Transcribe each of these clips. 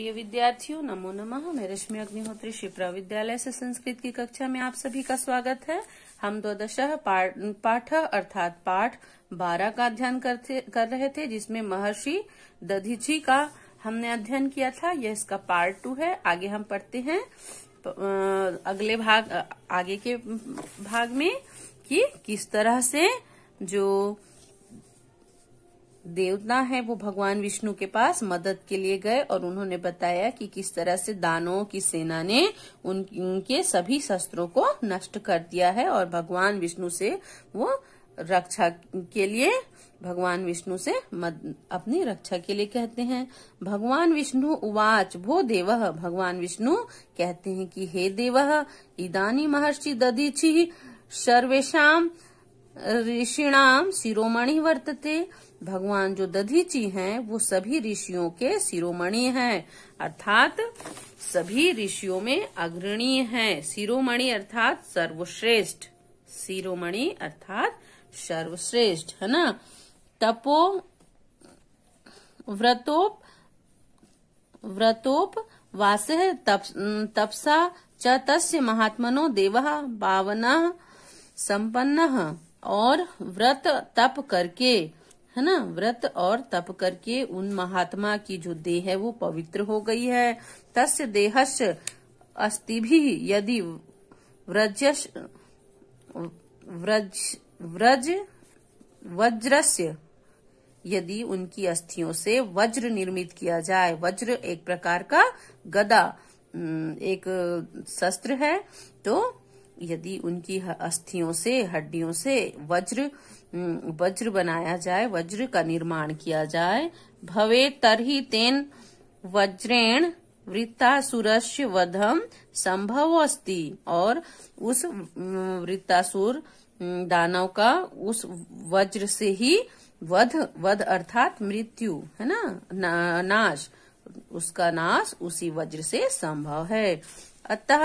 प्रिय विद्यार्थियों नमो नमः मैं रश्मि अग्निहोत्री शिप्रा विद्यालय से संस्कृत की कक्षा में आप सभी का स्वागत है हम द्वदश पाठ अर्थात पाठ बारह का अध्ययन कर रहे थे जिसमें महर्षि दधीची का हमने अध्ययन किया था यह इसका पार्ट टू है आगे हम पढ़ते हैं अगले भाग आगे के भाग में कि किस तरह से जो देवता हैं वो भगवान विष्णु के पास मदद के लिए गए और उन्होंने बताया कि किस तरह से दानों की सेना ने उन, उनके सभी शस्त्रों को नष्ट कर दिया है और भगवान विष्णु से वो रक्षा के लिए भगवान विष्णु से मद, अपनी रक्षा के लिए कहते हैं भगवान विष्णु उवाच भो देव भगवान विष्णु कहते हैं कि हे देव इदानी महर्षि दधीचि सर्वेशा ऋषिणाम शिरोमणि वर्तते भगवान जो दधीची हैं वो सभी ऋषियों के शिरोमणि हैं अर्थात सभी ऋषियों में अग्रणी हैं शिरोमणि अर्थात सर्वश्रेष्ठ शिरोमणि अर्थात सर्वश्रेष्ठ है ना तपो व्रतोप व्रतोप वास तप, तपसा च तस्य महात्मनो देव पावन संपन्न और व्रत तप करके है ना व्रत और तप करके उन महात्मा की जो देह है वो पवित्र हो गई है तस् देहस अस्थि भी यदि व्रजस व्रज व्रज वज्रस्य यदि उनकी अस्थियों से वज्र निर्मित किया जाए वज्र एक प्रकार का गदा एक शस्त्र है तो यदि उनकी अस्थियों से हड्डियों से वज्र वज्र बनाया जाए वज्र का निर्माण किया जाए भवे तरही तेन वज्रेण वृत्तासुरस्य वधम संभव अस्ति और उस वृत्तासुर दानव का उस वज्र से ही वध वध अर्थात मृत्यु है ना, ना नाश उसका नाश उसी वज्र से संभव है अतः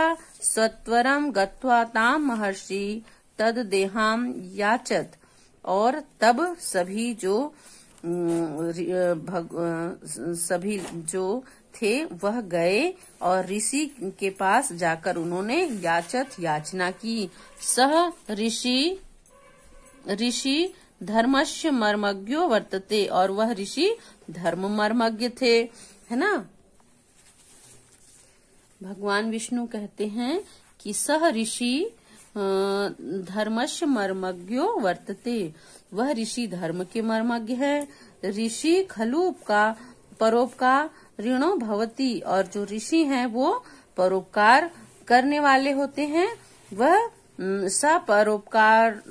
सत्वरम गत्वा महर्षि तद देहाम याचत और तब सभी जो भग, सभी जो थे वह गए और ऋषि के पास जाकर उन्होंने याचत याचना की सह ऋषि ऋषि धर्मस्य मर्मज्ञो वर्तते और वह ऋषि धर्म मर्मज्ञ थे है ना भगवान विष्णु कहते हैं कि सह ऋषि धर्मश मर्मज्ञो वर्तते वह ऋषि धर्म के मर्मज्ञ है ऋषि खलूप का परोपकार ऋणो भवती और जो ऋषि हैं वो परोपकार करने वाले होते हैं वह सपरोपकार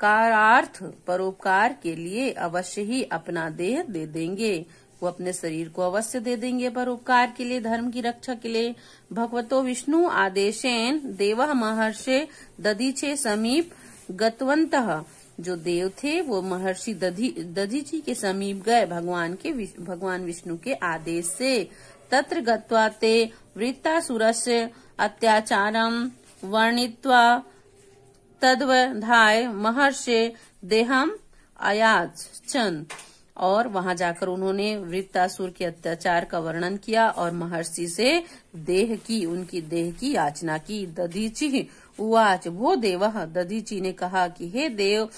कारार्थ परोपकार के लिए अवश्य ही अपना देह दे देंगे वो अपने शरीर को अवश्य दे देंगे पर उपकार के लिए धर्म की रक्षा के लिए भगवतो विष्णु आदेशेन देव महर्षि दधीचे समीप गतवंत जो देव थे वो महर्षि दधी दधीची के समीप गए भगवान के भगवान विष्णु के आदेश से तत्र गत्वाते वृत्ता सुरस अत्याचारम वर्णित्वा तद्वधाय महर्षे देहम चंद और वहां जाकर उन्होंने वृत्तासुर के अत्याचार का वर्णन किया और महर्षि से देह की उनकी देह की याचना की दधीची उवाच भो देव दधीची ने कहा कि हे देव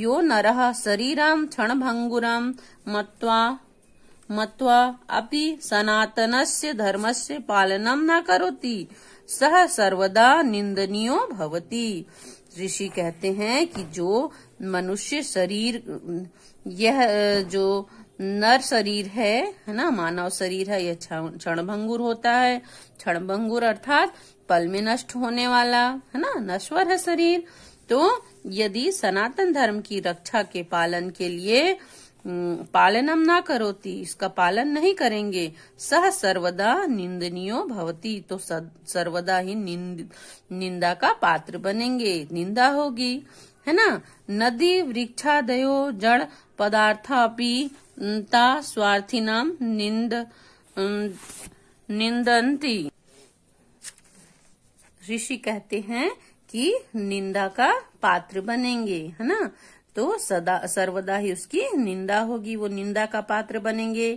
यो नर शरीरम क्षण भंगुरम मत्वा मत्वा अपि सनातनस्य धर्मस्य पालनम न करोति सह सर्वदा निंदनीय भवती ऋषि कहते हैं कि जो मनुष्य शरीर यह जो नर शरीर है है ना मानव शरीर है यह क्षण भंगुर होता है क्षण भंगुर अर्थात पल में नष्ट होने वाला है ना नश्वर है शरीर तो यदि सनातन धर्म की रक्षा के पालन के लिए हम्म, पालनम ना करोती इसका पालन नहीं करेंगे सह सर्वदा निंदनियो भवती तो सर्वदा ही निंद, निंदा का पात्र बनेंगे निंदा होगी है ना नदी वृक्षादय जड़ अपी ता नाम निंद निंदंती ऋषि कहते हैं कि निंदा का पात्र बनेंगे है ना तो सदा सर्वदा ही उसकी निंदा होगी वो निंदा का पात्र बनेंगे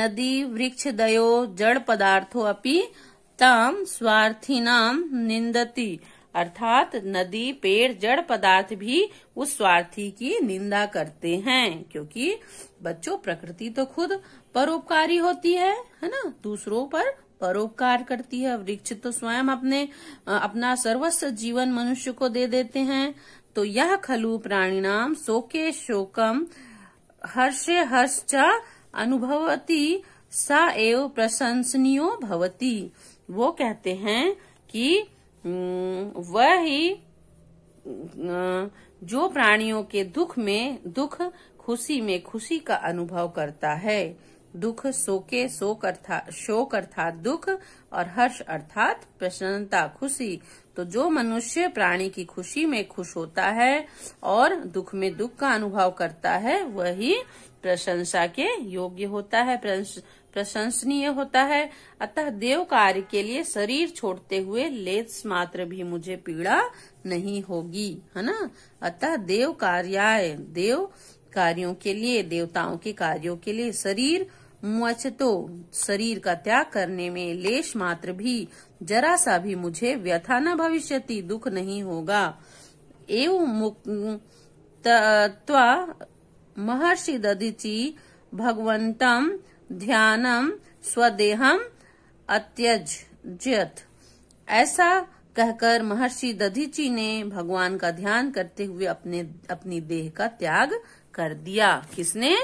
नदी वृक्ष दयो जड़ पदार्थो अपि तम स्वार्थी नाम निंदती अर्थात नदी पेड़ जड़ पदार्थ भी उस स्वार्थी की निंदा करते हैं क्योंकि बच्चों प्रकृति तो खुद परोपकारी होती है है ना दूसरों पर परोपकार करती है वृक्ष तो स्वयं अपने अपना सर्वस्व जीवन मनुष्य को दे देते हैं तो यह खलु प्राणिनाम शोके शोकम हर्षे हर्ष च अनुभवती सा एव प्रशंसनीय भवती वो कहते हैं कि वह ही जो प्राणियों के दुख में दुख खुशी में खुशी का अनुभव करता है दुख शोके शोक अर्थात शोक अर्थात दुख और हर्ष अर्थात प्रसन्नता खुशी तो जो मनुष्य प्राणी की खुशी में खुश होता है और दुख में दुख का अनुभव करता है वही प्रशंसा के योग्य होता है प्रशंसनीय होता है अतः देव कार्य के लिए शरीर छोड़ते हुए लेस मात्र भी मुझे पीड़ा नहीं होगी है ना अतः देव कार्याय देव कार्यों के लिए देवताओं के कार्यों के लिए शरीर तो शरीर का त्याग करने में लेश मात्र भी जरा सा भी मुझे व्यथा न भविष्य दुख नहीं होगा एवं महर्षि दधिची भगवंतम ध्यानम स्वदेहम अत्यजत ऐसा कहकर महर्षि दधीची ने भगवान का ध्यान करते हुए अपने अपनी देह का त्याग कर दिया किसने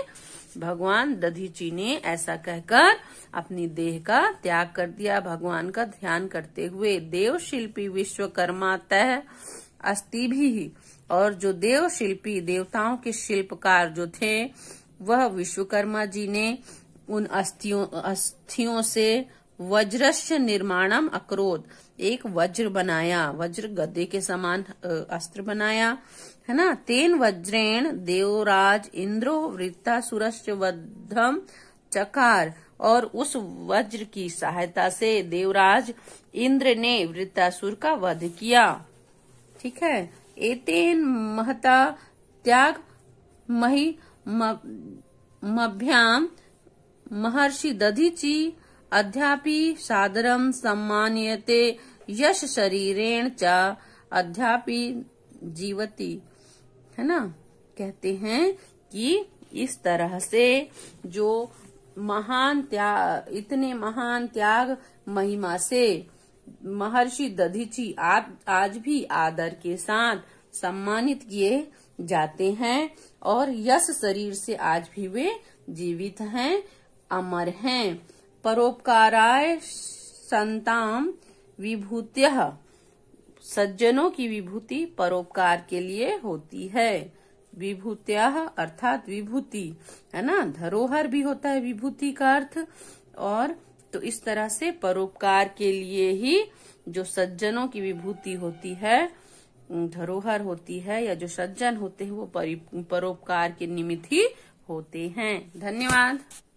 भगवान दधीची ने ऐसा कहकर अपनी देह का त्याग कर दिया भगवान का ध्यान करते हुए देव शिल्पी विश्वकर्मा तह अस्थि भी और जो देव शिल्पी देवताओं के शिल्पकार जो थे वह विश्वकर्मा जी ने उन अस्थियों अस्थियों से वज्रश निर्माणम अक्रोध एक वज्र बनाया वज्र गद्दे के समान अस्त्र बनाया है ना तेन वज्रेण देवराज इंद्रो वृत्तासुरश्च वधम चकार और उस वज्र की सहायता से देवराज इंद्र ने वृत्तासुर का वध किया ठीक है एतेन महता त्याग मही मभ्याम महर्षि दधीची अध्यापि सादरम सम्मान्यते यश शरीरेण च अध्यापि जीवती है ना कहते हैं कि इस तरह से जो महान त्याग इतने महान त्याग महिमा से महर्षि दधीची आप आज भी आदर के साथ सम्मानित किए जाते हैं और यश शरीर से आज भी वे जीवित हैं अमर हैं परोपकाराय संताम विभूत्य सज्जनों की विभूति परोपकार के लिए होती है विभूत्या अर्थात विभूति है ना धरोहर भी होता है विभूति का अर्थ और तो इस तरह से परोपकार के लिए ही जो सज्जनों की विभूति होती है धरोहर होती है या जो सज्जन होते हैं वो परोपकार के निमित्त ही होते हैं धन्यवाद